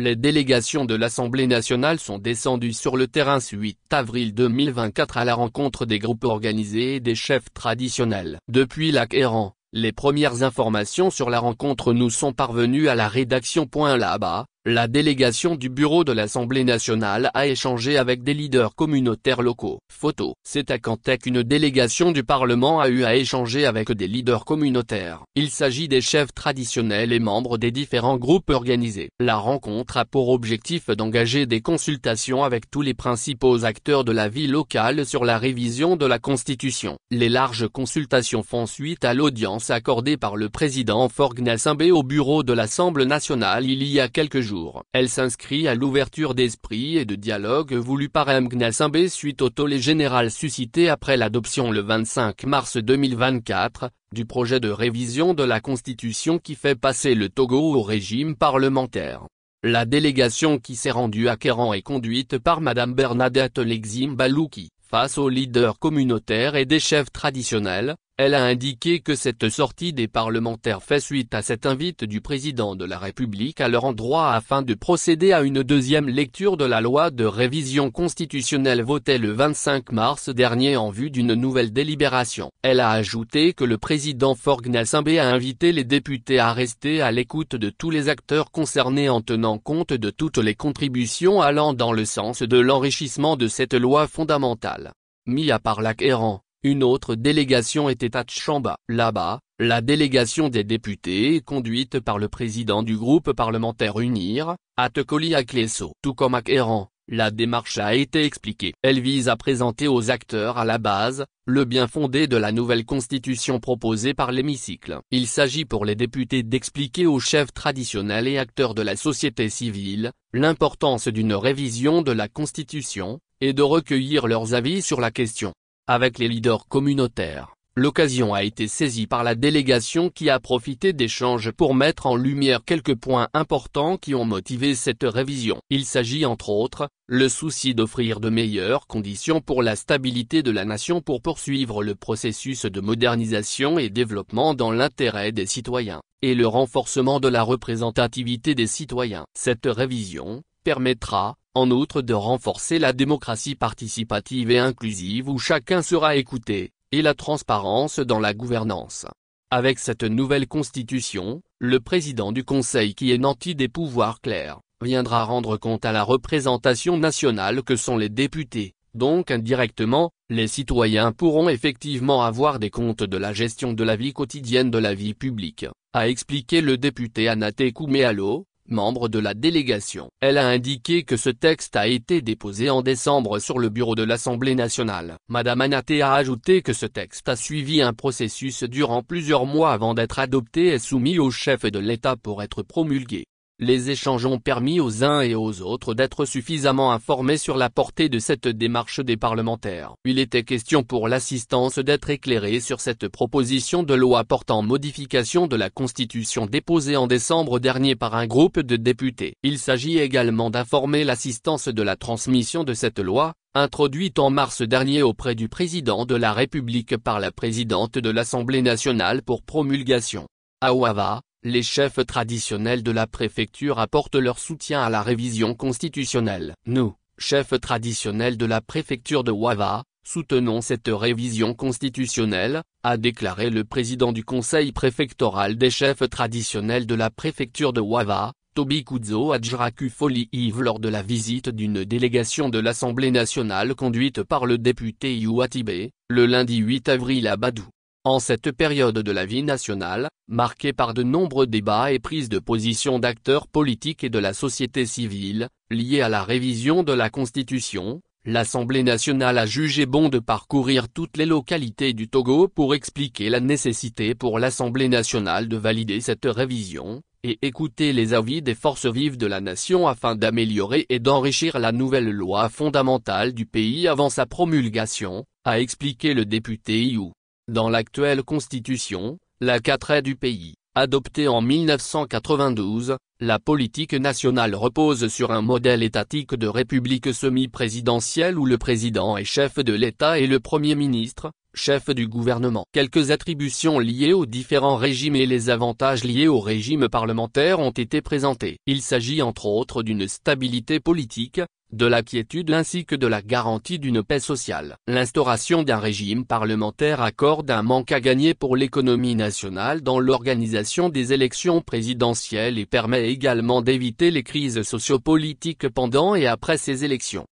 les délégations de l'Assemblée nationale sont descendues sur le terrain suite 8 avril 2024 à la rencontre des groupes organisés et des chefs traditionnels. Depuis laquéran les premières informations sur la rencontre nous sont parvenues à la rédaction. Là-bas, la délégation du bureau de l'Assemblée nationale a échangé avec des leaders communautaires locaux. Photo. C'est à Cantec une délégation du Parlement a eu à échanger avec des leaders communautaires. Il s'agit des chefs traditionnels et membres des différents groupes organisés. La rencontre a pour objectif d'engager des consultations avec tous les principaux acteurs de la vie locale sur la révision de la Constitution. Les larges consultations font suite à l'audience accordée par le président Simbé au bureau de l'Assemblée nationale il y a quelques jours. Elle s'inscrit à l'ouverture d'esprit et de dialogue voulu par M. suite au tollé général suscité après l'adoption le 25 mars 2024, du projet de révision de la Constitution qui fait passer le Togo au régime parlementaire. La délégation qui s'est rendue à Kéran est conduite par Madame Bernadette Lexim Balouki, face aux leaders communautaires et des chefs traditionnels, elle a indiqué que cette sortie des parlementaires fait suite à cette invite du président de la République à leur endroit afin de procéder à une deuxième lecture de la loi de révision constitutionnelle votée le 25 mars dernier en vue d'une nouvelle délibération. Elle a ajouté que le président Forg a invité les députés à rester à l'écoute de tous les acteurs concernés en tenant compte de toutes les contributions allant dans le sens de l'enrichissement de cette loi fondamentale. Mis à part une autre délégation était à Tchamba. Là-bas, la délégation des députés est conduite par le président du groupe parlementaire Unir, Atekoli Aklesso, Tout comme à Kéran, la démarche a été expliquée. Elle vise à présenter aux acteurs à la base, le bien fondé de la nouvelle constitution proposée par l'hémicycle. Il s'agit pour les députés d'expliquer aux chefs traditionnels et acteurs de la société civile, l'importance d'une révision de la constitution, et de recueillir leurs avis sur la question avec les leaders communautaires. L'occasion a été saisie par la délégation qui a profité d'échanges pour mettre en lumière quelques points importants qui ont motivé cette révision. Il s'agit entre autres, le souci d'offrir de meilleures conditions pour la stabilité de la nation pour poursuivre le processus de modernisation et développement dans l'intérêt des citoyens, et le renforcement de la représentativité des citoyens. Cette révision, permettra, en outre de renforcer la démocratie participative et inclusive où chacun sera écouté, et la transparence dans la gouvernance. Avec cette nouvelle constitution, le président du Conseil qui est nanti des pouvoirs clairs, viendra rendre compte à la représentation nationale que sont les députés, donc indirectement, les citoyens pourront effectivement avoir des comptes de la gestion de la vie quotidienne de la vie publique, a expliqué le député Anaté Kouméalo, membre de la délégation. Elle a indiqué que ce texte a été déposé en décembre sur le bureau de l'Assemblée nationale. Madame Anaté a ajouté que ce texte a suivi un processus durant plusieurs mois avant d'être adopté et soumis au chef de l'État pour être promulgué les échanges ont permis aux uns et aux autres d'être suffisamment informés sur la portée de cette démarche des parlementaires. Il était question pour l'assistance d'être éclairé sur cette proposition de loi portant modification de la Constitution déposée en décembre dernier par un groupe de députés. Il s'agit également d'informer l'assistance de la transmission de cette loi, introduite en mars dernier auprès du président de la République par la présidente de l'Assemblée nationale pour promulgation. Awava, les chefs traditionnels de la préfecture apportent leur soutien à la révision constitutionnelle. Nous, chefs traditionnels de la préfecture de Wava, soutenons cette révision constitutionnelle, a déclaré le président du conseil préfectoral des chefs traditionnels de la préfecture de Wava, Toby Kuzo Foli Yves lors de la visite d'une délégation de l'Assemblée nationale conduite par le député Yuatibé, le lundi 8 avril à Badou. En cette période de la vie nationale, marquée par de nombreux débats et prises de position d'acteurs politiques et de la société civile, liées à la révision de la Constitution, l'Assemblée nationale a jugé bon de parcourir toutes les localités du Togo pour expliquer la nécessité pour l'Assemblée nationale de valider cette révision, et écouter les avis des forces vives de la nation afin d'améliorer et d'enrichir la nouvelle loi fondamentale du pays avant sa promulgation, a expliqué le député Iou. Dans l'actuelle constitution, la 4 du pays, adoptée en 1992, la politique nationale repose sur un modèle étatique de république semi-présidentielle où le président est chef de l'État et le premier ministre, chef du gouvernement. Quelques attributions liées aux différents régimes et les avantages liés au régime parlementaire ont été présentés. Il s'agit entre autres d'une stabilité politique, de la quiétude ainsi que de la garantie d'une paix sociale. L'instauration d'un régime parlementaire accorde un manque à gagner pour l'économie nationale dans l'organisation des élections présidentielles et permet également d'éviter les crises sociopolitiques pendant et après ces élections.